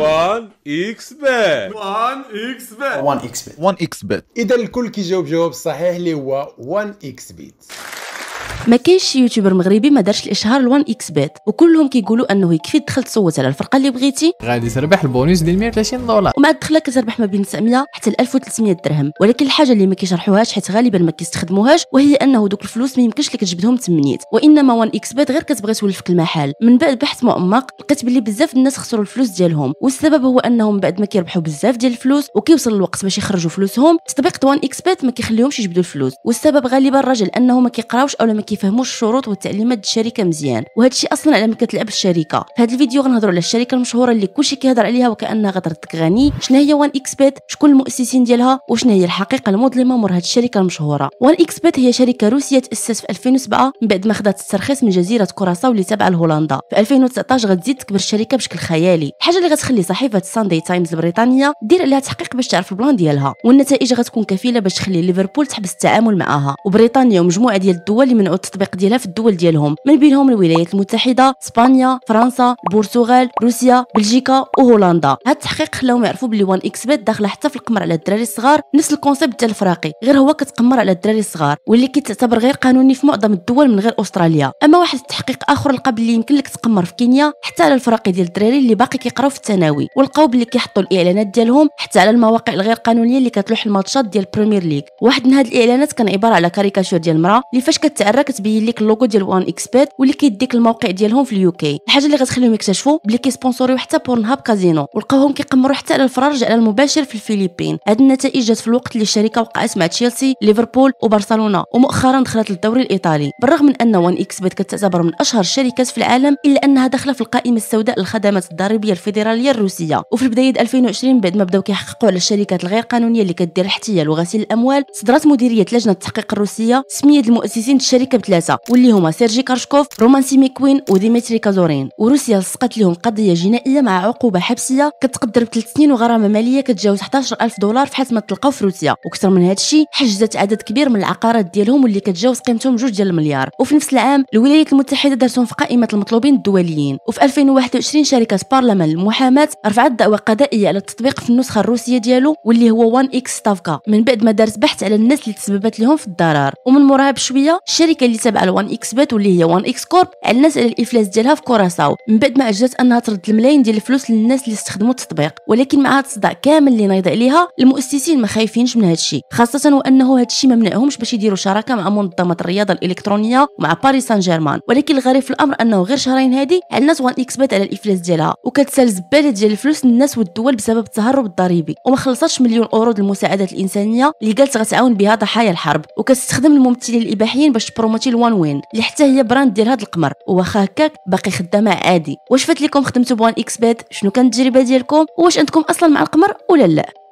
1 اكس 1 اكس 1 اكس 1 اكس اذا الكل كيجاوب جواب صحيح اللي هو 1 اكس بيت ما كاينش شي يوتيوبر مغربي ما دارش الاشهار لوان اكس بات وكلهم كيقولوا انه يكفي تدخل تصوت على الفرقه اللي بغيتي غادي تربح البونيس ديال 130 دولار ومع الدخله كتربح ما بين 900 حتى 1300 درهم ولكن الحاجه اللي ما كيشرحوهاش حيت غالبا ما كيستخدموهاش وهي انه دوك الفلوس ما يمكنش لك تجبدهم تمنيت وانما وان اكس بات غير كتبغي تولفك المحل من بعد بحث معمق لقيت بلي بزاف الناس خسروا الفلوس ديالهم والسبب هو انهم بعد ما كيربحوا بزاف ديال الفلوس وكيوصل الوقت باش يخرجوا فلوسهم تطبيق وان اكس بات ما كيخليهمش يجبدوا الفلوس والسبب غالبا الرجل انه ما كيقراوش او ما ما كيفهموش الشروط والتعليمات الشركه مزيان وهذا الشيء اصلا على ما كتلعب الشركه في هذا الفيديو غنهضروا على الشركه المشهوره اللي كلشي كيهضر عليها وكانها غدرتك غني شنو هي وان اكس بيت شكون المؤسسين ديالها وشنو هي الحقيقه المظلمه مور هذه الشركه المشهوره وان اكس بيت هي شركه روسيه تاسست في 2007 من بعد ما خدات الترخيص من جزيره كوراساو اللي تابعه لهولندا في 2019 غتزيد تكبر الشركه بشكل خيالي الحاجه اللي غتخلي صحيفه ساندي تايمز البريطانيه دير عليها تحقيق باش تعرف البلان ديالها والنتائج غتكون كفيله باش تخلي ليفربول تحبس التعامل معها وبريطانيا ومجموعه ديال الدول اللي من منع التطبيق ديالها في الدول ديالهم من بينهم الولايات المتحده اسبانيا فرنسا البرتغال روسيا بلجيكا وهولندا هاد التحقيق خلاهم يعرفوا بلي وان اكس بيت داخله حتى في القمر على الدراري الصغار نفس الكونسيبت ديال الفراقي غير هو كتقمر على الدراري الصغار واللي كيتعتبر غير قانوني في معظم الدول من غير استراليا اما واحد التحقيق اخر لقى بلي يمكن لك تقمر في كينيا حتى على الفراقي ديال الدراري اللي باقي كيقراو في الثانوي ولقاو بلي كيحطوا الاعلانات ديالهم حتى على المواقع الغير قانونيه اللي كتلوح الماتشات ديال البريمير ليغ واحد من هاد الاعلانات كان عباره على كاريكاتور ديال المراه اللي فاش كتعرى كتبين لك اللوغو ديال وان اكسبيد واللي كيديك الموقع ديالهم في اليوكي الحاجه اللي غتخليهم يكتشفوا بلي كيسبونسوريو حتى بورن هاب كازينو ولقاوهم كيقمروا حتى على الفرج على المباشر في الفلبين هاد النتائج جات في الوقت اللي الشركه وقعت مع تشيلسي ليفربول وبرشلونه ومؤخرا دخلت للدوري الايطالي بالرغم من ان وان اكس بيت كتعتبر من اشهر الشركات في العالم الا انها داخله في القائمه السوداء للخدمات الضريبيه الفيدراليه الروسيه وفي بدايه 2020 بعد ما بداو كيحققوا على الشركات الغير قانونيه اللي كدير الاحتيال وغسيل الاموال صدرت مديريه لجنه التحقيق الروسيه سميه المؤسسين الشركة مركب بثلاثه واللي هما سيرجي كارشكوف رومانسي ميكوين وديمتري كازورين وروسيا لصقت لهم قضية جنائية مع عقوبة حبسية كتقدر بثلاث سنين وغرامة مالية كتجاوز 11000 دولار في حال ما تلقاو في روسيا واكثر من هذا الشيء حجزت عدد كبير من العقارات ديالهم واللي كتجاوز قيمتهم جوج ديال المليار وفي نفس العام الولايات المتحدة دارتهم في قائمة المطلوبين الدوليين وفي 2021 شركة بارلمان للمحاماة رفعت دعوى قضائية على التطبيق في النسخة الروسية ديالو واللي هو وان اكس ستافكا من بعد ما دارت بحث على الناس اللي تسببت لهم في الضرر ومن موراها بشوية الشركه اللي تابعه لوان اكس بات واللي هي وان اكس كورب اعلنت على الافلاس ديالها في كوراساو من بعد ما اجلت انها ترد الملايين ديال الفلوس للناس اللي استخدموا التطبيق ولكن مع هذا الصداع كامل اللي نايض عليها المؤسسين ما خايفينش من هذا الشيء خاصه وانه هذا الشيء ما منعهمش باش يديروا شراكه مع منظمه الرياضه الالكترونيه ومع باريس سان جيرمان ولكن الغريب في الامر انه غير شهرين هادي اعلنت وان اكس بات على الافلاس ديالها وكتسال زباله ديال الفلوس للناس والدول بسبب التهرب الضريبي وما خلصتش مليون اورو المساعدات الانسانيه اللي قالت غتعاون بها ضحايا الحرب وكتستخدم الممثلين الاباحيين باش بروموتي الوان وين اللي حتى هي براند ديال هذا القمر واخا هكاك باقي خدامه عادي واش فات لكم خدمتوا بوان اكس بات شنو كانت التجربه ديالكم واش عندكم اصلا مع القمر ولا لا